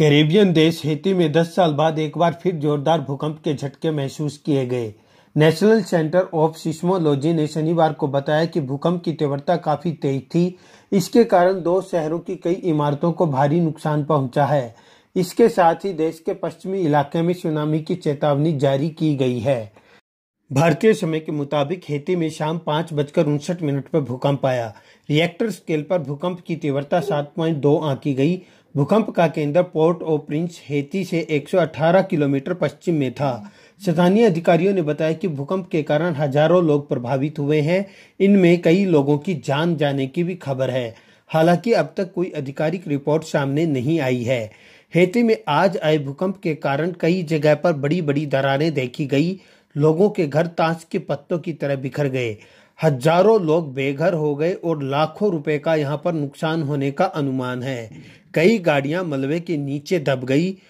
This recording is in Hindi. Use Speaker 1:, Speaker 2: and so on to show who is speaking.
Speaker 1: कैरेबियन देश हेती में 10 साल बाद एक बार फिर जोरदार भूकंप के झटके महसूस किए गए नेशनल सेंटर ऑफ सिस्मोलॉजी ने शनिवार को बताया कि भूकंप की तीव्रता काफी तेज थी इसके कारण दो शहरों की कई इमारतों को भारी नुकसान पहुंचा है इसके साथ ही देश के पश्चिमी इलाके में सुनामी की चेतावनी जारी की गई है भारतीय समय के मुताबिक हेती में शाम पाँच बजकर उनसठ मिनट पर भूकंप आया रिएक्टर स्केल पर भूकंप की तीव्रता सात पॉइंट दो आंकी गई भूकंप का केंद्र पोर्ट ओ प्रिंस हेती से 118 किलोमीटर पश्चिम में था स्थानीय अधिकारियों ने बताया कि भूकंप के कारण हजारों लोग प्रभावित हुए हैं इनमें कई लोगों की जान जाने की भी खबर है हालांकि अब तक कोई आधिकारिक रिपोर्ट सामने नहीं आई है हेती में आज आए भूकंप के कारण कई जगह पर बड़ी बड़ी दरारें देखी गई लोगों के घर ताश के पत्तों की तरह बिखर गए हजारों लोग बेघर हो गए और लाखों रुपए का यहाँ पर नुकसान होने का अनुमान है कई गाड़ियां मलबे के नीचे दब गई